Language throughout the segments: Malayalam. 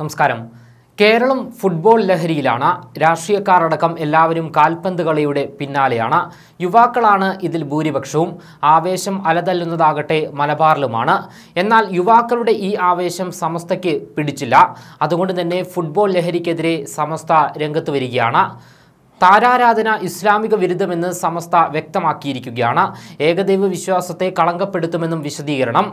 നമസ്കാരം കേരളം ഫുട്ബോൾ ലഹരിയിലാണ് രാഷ്ട്രീയക്കാരടക്കം എല്ലാവരും കാൽപന്ത് കളിയുടെ പിന്നാലെയാണ് യുവാക്കളാണ് ഇതിൽ ഭൂരിപക്ഷവും ആവേശം അലതല്ലുന്നതാകട്ടെ മലബാറിലുമാണ് എന്നാൽ യുവാക്കളുടെ ഈ ആവേശം സമസ്തയ്ക്ക് പിടിച്ചില്ല അതുകൊണ്ട് തന്നെ ഫുട്ബോൾ ലഹരിക്കെതിരെ സമസ്ത രംഗത്ത് വരികയാണ് താരാരാധന ഇസ്ലാമിക വിരുദ്ധമെന്ന് സമസ്ത വ്യക്തമാക്കിയിരിക്കുകയാണ് ഏകദൈവ വിശ്വാസത്തെ കളങ്കപ്പെടുത്തുമെന്നും വിശദീകരണം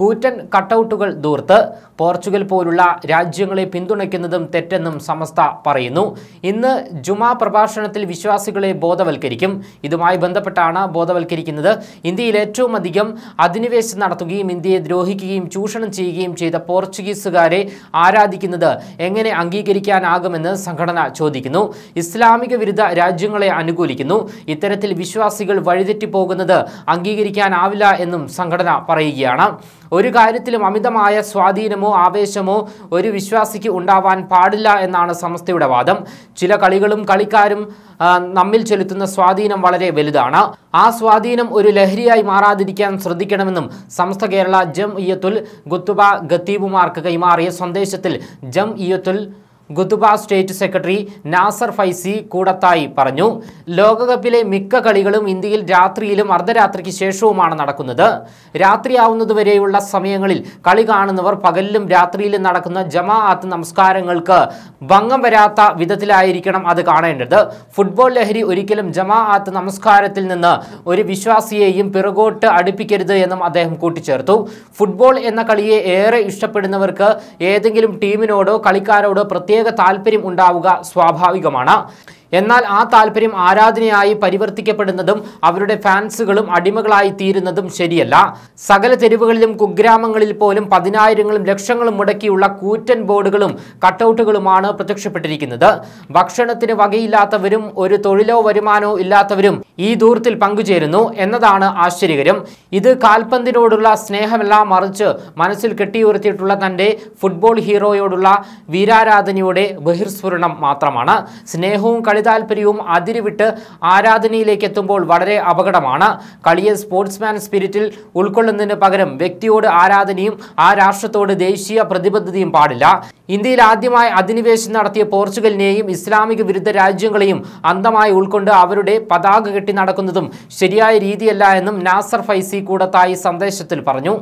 കൂറ്റൻ കട്ടൗട്ടുകൾ ദൂർത്ത് പോർച്ചുഗൽ പോലുള്ള രാജ്യങ്ങളെ പിന്തുണയ്ക്കുന്നതും തെറ്റെന്നും സമസ്ത പറയുന്നു ഇന്ന് ജുമാ പ്രഭാഷണത്തിൽ വിശ്വാസികളെ ബോധവൽക്കരിക്കും ഇതുമായി ബന്ധപ്പെട്ടാണ് ബോധവൽക്കരിക്കുന്നത് ഇന്ത്യയിൽ ഏറ്റവും അധികം അധിനിവേശം നടത്തുകയും ഇന്ത്യയെ ദ്രോഹിക്കുകയും ചൂഷണം ചെയ്യുകയും ചെയ്ത പോർച്ചുഗീസുകാരെ ആരാധിക്കുന്നത് എങ്ങനെ അംഗീകരിക്കാനാകുമെന്ന് സംഘടന ചോദിക്കുന്നു ഇസ്ലാമിക വിരുദ്ധ രാജ്യങ്ങളെ അനുകൂലിക്കുന്നു ഇത്തരത്തിൽ വിശ്വാസികൾ വഴിതെറ്റിപ്പോകുന്നത് അംഗീകരിക്കാനാവില്ല എന്നും സംഘടന പറയുകയാണ് ഒരു കാര്യത്തിലും അമിതമായ സ്വാധീനമോ ആവേശമോ ഒരു വിശ്വാസിക്ക് ഉണ്ടാവാൻ പാടില്ല എന്നാണ് സമസ്തയുടെ വാദം ചില കളികളും കളിക്കാരും നമ്മിൽ ചെലുത്തുന്ന സ്വാധീനം വളരെ വലുതാണ് ആ സ്വാധീനം ഒരു ലഹരിയായി മാറാതിരിക്കാൻ ശ്രദ്ധിക്കണമെന്നും സമസ്ത കേരള ജം ഇയത്തുൽ ഗുത്തുബ ഗത്തീബുമാർക്ക് കൈമാറിയ സന്ദേശത്തിൽ Jamiyyathul Khutaba state secretary Nasar Faizi Koodathai പറഞ്ഞു ലോകകപ്പിലെ മിക്ക കളികളും ഇന്ത്യയിൽ രാത്രിയിലും അർദ്ധരാത്രിക്ക് ശേഷവുമാണ് നടക്കുന്നത് രാത്രിയാവുന്നതുവരെയുള്ള സമയങ്ങളിൽ കളി കാണുന്നവർ പകലിലും രാത്രിയിലും നടക്കുന്ന ജമാഅത്ത് നമസ്കാരങ്ങൾക്ക് ഭംഗം വരാത്ത വിധത്തിലായിരിക്കണം അത് കാണേണ്ടത് ഫുട്ബോൾ ലഹരി ഒരിക്കലും ജമാഅത്ത് നമസ്കാരത്തിൽ നിന്ന് ഒരു വിശ്വാസിയെയും പിറകോട്ട് അടുപ്പിക്കരുത് എന്നും അദ്ദേഹം കൂട്ടിച്ചേർത്തു ഫുട്ബോൾ എന്ന കളിയെ ഏറെ ഇഷ്ടപ്പെടുന്നവർക്ക് ഏതെങ്കിലും ടീമിനോടോ കളിക്കാരോടോ പ്രത്യേക പ്രത്യേക താല്പര്യം ഉണ്ടാവുക സ്വാഭാവികമാണ് എന്നാൽ ആ താല്പര്യം ആരാധനയായി പരിവർത്തിക്കപ്പെടുന്നതും അവരുടെ ഫാൻസുകളും അടിമകളായി തീരുന്നതും ശരിയല്ല സകല തെരുവുകളിലും കുഗ്രാമങ്ങളിൽ പോലും പതിനായിരങ്ങളും ലക്ഷങ്ങളും മുടക്കിയുള്ള കൂറ്റൻ ബോർഡുകളും കട്ടൗട്ടുകളുമാണ് പ്രത്യക്ഷപ്പെട്ടിരിക്കുന്നത് ഭക്ഷണത്തിന് വകയില്ലാത്തവരും ഒരു തൊഴിലോ വരുമാനോ ഇല്ലാത്തവരും ഈ ദൂരത്തിൽ പങ്കുചേരുന്നു എന്നതാണ് ആശ്ചര്യകരം ഇത് കാൽപന്തിനോടുള്ള സ്നേഹമെല്ലാം മറിച്ച് മനസ്സിൽ കെട്ടിയുയർത്തിയിട്ടുള്ള തന്റെ ഫുട്ബോൾ ഹീറോയോടുള്ള വീരാരാധനയുടെ ബഹിർസ്ഫുരണം മാത്രമാണ് സ്നേഹവും കളി താല്പര്യവും അതിരുവിട്ട് ആരാധനയിലേക്ക് എത്തുമ്പോൾ വളരെ അപകടമാണ് കളിയെ സ്പോർട്സ്മാൻ സ്പിരിറ്റിൽ ഉൾക്കൊള്ളുന്നതിന് പകരം വ്യക്തിയോട് ആരാധനയും ആ രാഷ്ട്രത്തോട് ദേശീയ പ്രതിബദ്ധതയും പാടില്ല ഇന്ത്യയിൽ ആദ്യമായി അധിനിവേശം നടത്തിയ പോർച്ചുഗലിനെയും ഇസ്ലാമിക വിരുദ്ധ രാജ്യങ്ങളെയും അന്തമായി ഉൾക്കൊണ്ട് അവരുടെ പതാക കെട്ടി നടക്കുന്നതും ശരിയായ രീതിയല്ല എന്നും നാസർ ഫൈസി കൂടത്തായി സന്ദേശത്തിൽ പറഞ്ഞു